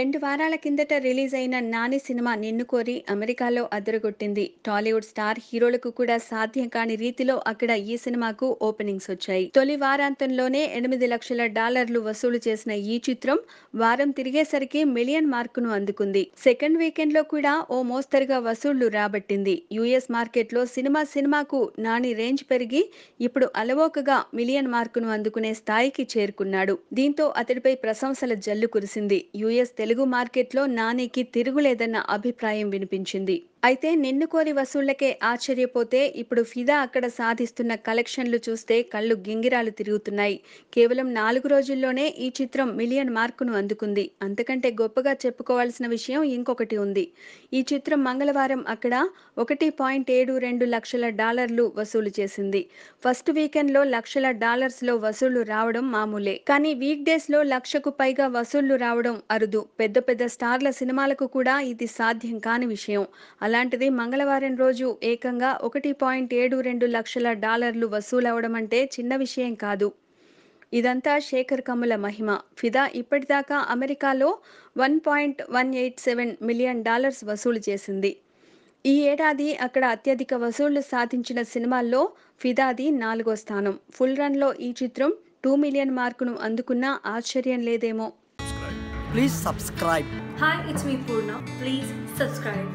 రెండు వారాల కిందట రిలీజ్ అయిన నాని సినిమా నిన్ను కోరి అమెరికాలో అదరగొట్టింది టాలీవుడ్ స్టార్ హీరోలకు కూడా సాధ్యం కాని రీతిలో అక్కడ ఈ సినిమాకు ఓపెనింగ్స్ వచ్చాయి తొలి వారాంతంలోనే ఎనిమిది లక్షల డాలర్లు వసూలు చేసిన ఈ చిత్రం వారం తిరిగేసరికి మిలియన్ మార్కును అందుకుంది సెకండ్ వీకెండ్ లో కూడా ఓ మోస్తరుగా వసూళ్లు రాబట్టింది యుఎస్ మార్కెట్ లో సినిమా సినిమాకు నాని రేంజ్ పెరిగి ఇప్పుడు అలవోకగా మిలియన్ మార్కును అందుకునే స్థాయికి చేరుకున్నాడు దీంతో అతడిపై ప్రశంసల జల్లు కురిసింది యుఎస్ తెలుగు తెలుగు మార్కెట్లో నానికి తిరుగులేదన్న అభిప్రాయం వినిపించింది అయితే నిన్నుకోని వసూళ్లకే ఆశ్చర్యపోతే ఇప్పుడు ఫిదా అక్కడ సాధిస్తున్న కలెక్షన్లు చూస్తే కళ్ళు గింగిరాలు తిరుగుతున్నాయి కేవలం నాలుగు రోజుల్లోనే ఈ చిత్రం మిలియన్ మార్కును అందుకుంది అంతకంటే గొప్పగా చెప్పుకోవాల్సిన విషయం ఇంకొకటి ఉంది ఈ చిత్రం మంగళవారం అక్కడ ఒకటి పాయింట్ ఏడు రెండు లక్షల డాలర్లు వసూలు చేసింది ఫస్ట్ వీకెండ్ లో లక్షల డాలర్స్ లో వసూళ్లు రావడం మామూలే కానీ వీక్ డేస్ లో లక్షకు పైగా వసూళ్లు రావడం అరుదు పెద్ద పెద్ద స్టార్ల సినిమాలకు కూడా ఇది సాధ్యం కాని విషయం అలాంటిది మంగళవారం రోజు ఏకంగా ఒకటి పాయింట్ ఏడు రెండు లక్షల డాలర్లు వసూలవడం అంటే చిన్న విషయం కాదు ఇదంతా శేఖర్ కమ్ముల మహిమ ఫిదా ఇప్పటిదాకా అమెరికాలో one point one eight seven million dollars వసూలు చేసింది ఈ ఏడాది అక్కడ అత్యధిక వసూళ్లు సాధించిన సినిమాల్లో ఫిదాది నాలుగో స్థానం ఫుల్ రన్లో ఈ చిత్రం టూ మిలియన్ మార్కును అందుకున్నా ఆశ్చర్యం లేదేమో please subscribe hi it's me Purna please subscribe